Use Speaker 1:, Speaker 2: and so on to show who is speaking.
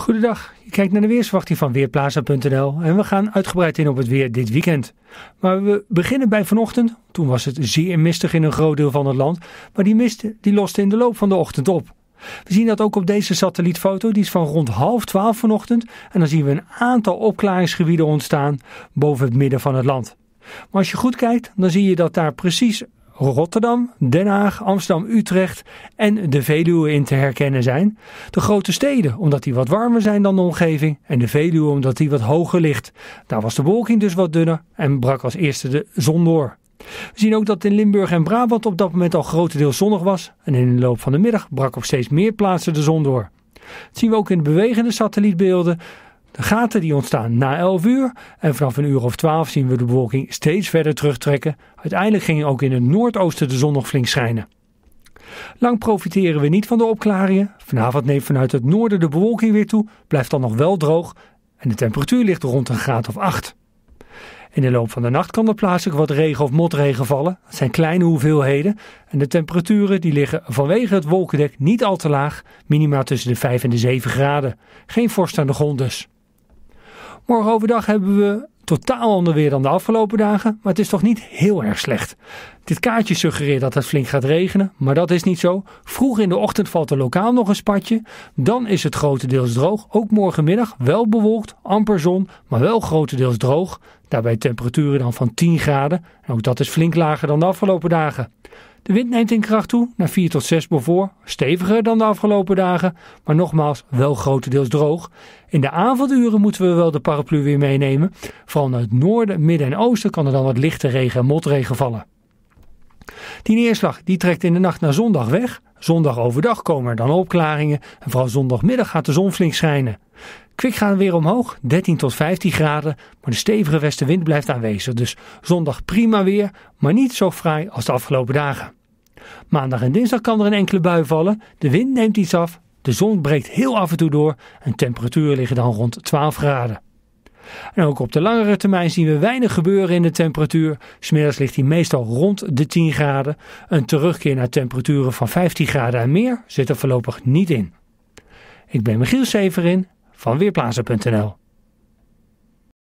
Speaker 1: Goedendag, je kijkt naar de weersverwachting van Weerplaza.nl en we gaan uitgebreid in op het weer dit weekend. Maar we beginnen bij vanochtend, toen was het zeer mistig in een groot deel van het land, maar die mist die loste in de loop van de ochtend op. We zien dat ook op deze satellietfoto, die is van rond half twaalf vanochtend en dan zien we een aantal opklaringsgebieden ontstaan boven het midden van het land. Maar als je goed kijkt, dan zie je dat daar precies Rotterdam, Den Haag, Amsterdam, Utrecht en de Veluwe in te herkennen zijn. De grote steden omdat die wat warmer zijn dan de omgeving en de Veluwe omdat die wat hoger ligt. Daar was de wolking dus wat dunner en brak als eerste de zon door. We zien ook dat in Limburg en Brabant op dat moment al grotendeels zonnig was en in de loop van de middag brak op steeds meer plaatsen de zon door. Dat zien we ook in de bewegende satellietbeelden de gaten die ontstaan na 11 uur en vanaf een uur of 12 zien we de bewolking steeds verder terugtrekken. Uiteindelijk ging ook in het noordoosten de zon nog flink schijnen. Lang profiteren we niet van de opklaringen. Vanavond neemt vanuit het noorden de bewolking weer toe, blijft dan nog wel droog en de temperatuur ligt rond een graad of 8. In de loop van de nacht kan er plaatselijk wat regen of motregen vallen. Dat zijn kleine hoeveelheden en de temperaturen die liggen vanwege het wolkendek niet al te laag, minima tussen de 5 en de 7 graden. Geen vorst aan de grond dus. Morgen overdag hebben we totaal ander weer dan de afgelopen dagen, maar het is toch niet heel erg slecht. Dit kaartje suggereert dat het flink gaat regenen, maar dat is niet zo. Vroeg in de ochtend valt er lokaal nog een spatje. Dan is het grotendeels droog. Ook morgenmiddag wel bewolkt, amper zon, maar wel grotendeels droog. Daarbij temperaturen dan van 10 graden. En ook dat is flink lager dan de afgelopen dagen. De wind neemt in kracht toe naar 4 tot 6 voor, steviger dan de afgelopen dagen, maar nogmaals wel grotendeels droog. In de avonduren moeten we wel de paraplu weer meenemen. Vooral naar het noorden, midden en oosten kan er dan wat lichte regen en motregen vallen. Die neerslag die trekt in de nacht naar zondag weg. Zondag overdag komen er dan opklaringen en vooral zondagmiddag gaat de zon flink schijnen. Kwik gaan weer omhoog, 13 tot 15 graden, maar de stevige westenwind blijft aanwezig. Dus zondag prima weer, maar niet zo fraai als de afgelopen dagen. Maandag en dinsdag kan er een enkele bui vallen, de wind neemt iets af, de zon breekt heel af en toe door en temperaturen liggen dan rond 12 graden. En ook op de langere termijn zien we weinig gebeuren in de temperatuur. Smiddags ligt die meestal rond de 10 graden. Een terugkeer naar temperaturen van 15 graden en meer zit er voorlopig niet in. Ik ben Michiel Severin van Weerplaatsen.nl.